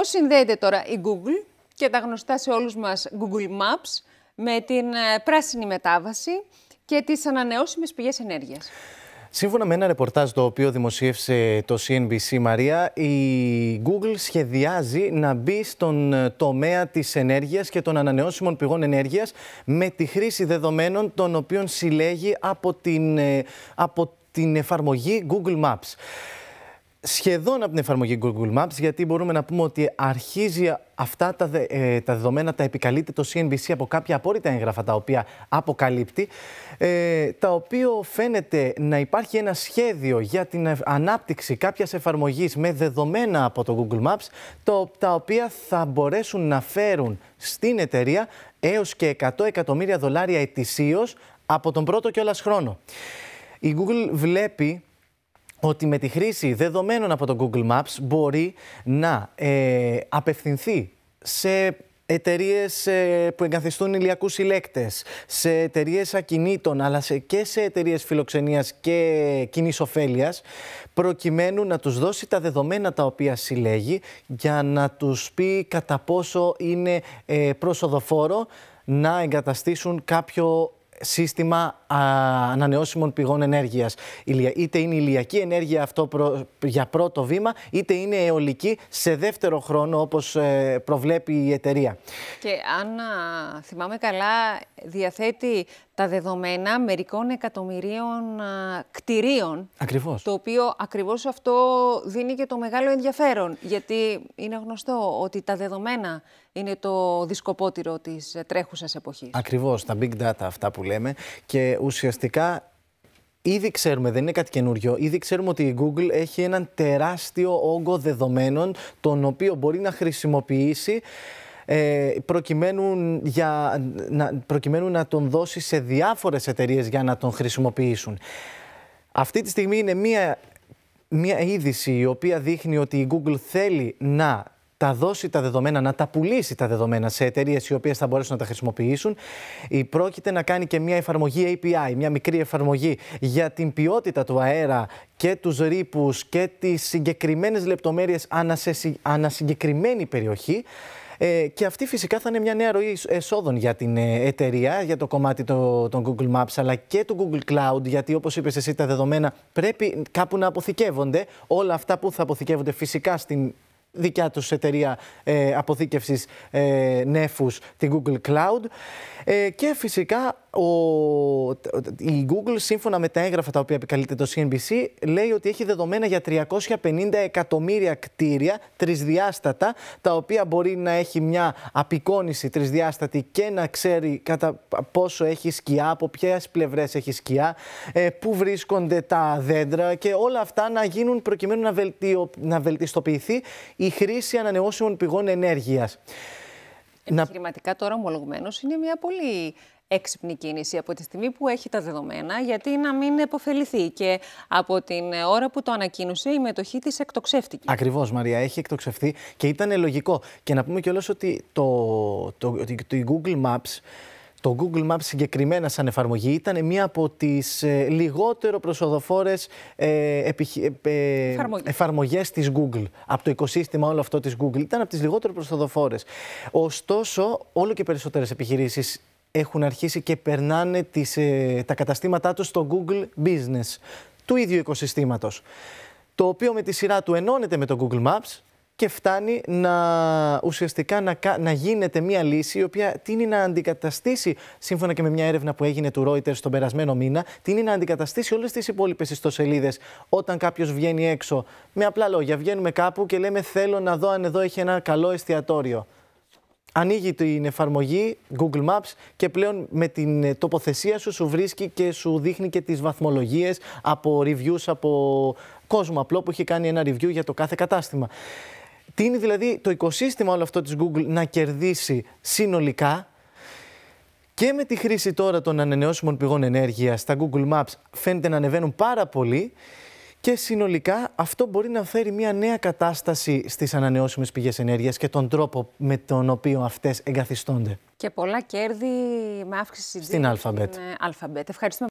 Πώς συνδέεται τώρα η Google και τα γνωστά σε όλους μας Google Maps με την ε, πράσινη μετάβαση και τις ανανεώσιμες πηγές ενέργειας. Σύμφωνα με ένα ρεπορτάζ το οποίο δημοσίευσε το CNBC Μαρία, η Google σχεδιάζει να μπει στον ε, τομέα της ενέργειας και των ανανεώσιμων πηγών ενέργειας με τη χρήση δεδομένων των οποίων συλλέγει από την, ε, από την εφαρμογή Google Maps σχεδόν από την εφαρμογή Google Maps, γιατί μπορούμε να πούμε ότι αρχίζει αυτά τα, ε, τα δεδομένα, τα επικαλείται το CNBC από κάποια απόρριτα έγγραφα τα οποία αποκαλύπτει, ε, τα οποία φαίνεται να υπάρχει ένα σχέδιο για την ανάπτυξη κάποιας εφαρμογής με δεδομένα από το Google Maps, το, τα οποία θα μπορέσουν να φέρουν στην εταιρεία έως και 100 εκατομμύρια δολάρια ετησίως από τον πρώτο κιόλας χρόνο. Η Google βλέπει ότι με τη χρήση δεδομένων από το Google Maps μπορεί να ε, απευθυνθεί σε εταιρείες ε, που εγκαθιστούν ηλιακούς συλλέκτες, σε εταιρείες ακινήτων, αλλά σε, και σε εταιρείες φιλοξενίας και κοινής ωφέλειας, προκειμένου να τους δώσει τα δεδομένα τα οποία συλλέγει για να τους πει κατά πόσο είναι ε, προσοδοφόρο να εγκαταστήσουν κάποιο σύστημα ανανεώσιμων πηγών ενέργειας. Είτε είναι ηλιακή ενέργεια αυτό για πρώτο βήμα, είτε είναι αιωλική σε δεύτερο χρόνο, όπως ε, προβλέπει η εταιρεία. Και αν θυμάμαι καλά, διαθέτει τα δεδομένα μερικών εκατομμυρίων α, κτηρίων. Ακριβώς. Το οποίο ακριβώς αυτό δίνει και το μεγάλο ενδιαφέρον. Γιατί είναι γνωστό ότι τα δεδομένα είναι το δισκοπότηρο της τρέχουσας εποχής. Ακριβώς, τα big data αυτά που λέμε. Και ουσιαστικά Ήδη ξέρουμε, δεν είναι κάτι καινούριο, ήδη ξέρουμε ότι η Google έχει έναν τεράστιο όγκο δεδομένων τον οποίο μπορεί να χρησιμοποιήσει ε, προκειμένου, για, να, τον δώσει σε διάφορες εταιρείες για να τον χρησιμοποιήσουν. Αυτή τη στιγμή είναι μία, μία είδηση η οποία δείχνει ότι η Google θέλει να τα δώσει τα δεδομένα, να τα πουλήσει τα δεδομένα σε εταιρείες οι οποίες θα μπορέσουν να τα χρησιμοποιήσουν. πρόκειται να κάνει και μια εφαρμογή API, μια μικρή εφαρμογή για την ποιότητα του αέρα και τους ρήπους και τις συγκεκριμένες λεπτομέρειες ανά συγκεκριμένη περιοχή. Ε, και αυτή φυσικά θα είναι μια νέα ροή εσόδων για την ε, εταιρεία, για το κομμάτι των το, Google Maps, αλλά και του Google Cloud, γιατί όπως είπες εσύ, τα δεδομένα πρέπει κάπου να αποθηκεύονται. Όλα αυτά που θα αποθηκεύονται φυσικά στην δικιά τους εταιρεία ε, αποθήκευσης ε, νέφους, την Google Cloud ε, και φυσικά ο, η Google, σύμφωνα με τα έγγραφα τα οποία επικαλείται το CNBC, λέει ότι έχει δεδομένα για 350 εκατομμύρια κτίρια τρισδιάστατα, τα οποία μπορεί να έχει μια απεικόνηση τρισδιάστατη και να ξέρει κατά πόσο έχει σκιά, από ποιες πλευρές έχει σκιά, ε, πού βρίσκονται τα δέντρα και όλα αυτά να γίνουν προκειμένου να, να βελτιστοποιηθεί η χρήση ανανεώσιμων πηγών ενέργειας. Επιχειρηματικά τώρα ομολογουμένως είναι μια πολύ έξυπνη κίνηση από τη στιγμή που έχει τα δεδομένα, γιατί να μην επωφεληθεί. Και από την ώρα που το ανακοίνωσε, η μετοχή της εκτοξεύτηκε. Ακριβώς, Μαρία, έχει εκτοξευθεί και ήταν λογικό. Και να πούμε κιόλας ότι το, το, το, Google Maps. Το Google Maps συγκεκριμένα σαν εφαρμογή ήταν μία από τις ε, λιγότερο προσοδοφόρες ε, ε, ε εφαρμογές της Google. Από το οικοσύστημα όλο αυτό της Google ήταν από τις λιγότερο προσοδοφόρες. Ωστόσο, όλο και περισσότερες επιχειρήσεις έχουν αρχίσει και περνάνε τις, ε, τα καταστήματά τους στο Google Business του ίδιου οικοσυστήματος. Το οποίο με τη σειρά του ενώνεται με το Google Maps και φτάνει να ουσιαστικά να, να γίνεται μια λύση η οποία τίνει να αντικαταστήσει, σύμφωνα και με μια έρευνα που έγινε του Reuters τον περασμένο μήνα, τίνει να αντικαταστήσει όλες τις υπόλοιπες ιστοσελίδες όταν κάποιος βγαίνει έξω. Με απλά λόγια, βγαίνουμε κάπου και λέμε θέλω να δω αν εδώ έχει ένα καλό εστιατόριο ανοίγει την εφαρμογή Google Maps και πλέον με την ε, τοποθεσία σου σου βρίσκει και σου δείχνει και τις βαθμολογίες από reviews από κόσμο απλό που έχει κάνει ένα review για το κάθε κατάστημα. Τι είναι δηλαδή το οικοσύστημα όλο αυτό της Google να κερδίσει συνολικά και με τη χρήση τώρα των ανανεώσιμων πηγών ενέργειας, στα Google Maps φαίνεται να ανεβαίνουν πάρα πολύ και συνολικά αυτό μπορεί να φέρει μια νέα κατάσταση στις ανανεώσιμες πηγές ενέργειας και τον τρόπο με τον οποίο αυτές εγκαθιστώνται. Και πολλά κέρδη με αύξηση στην Alphabet. Ε, Alphabet. Ευχαριστούμε.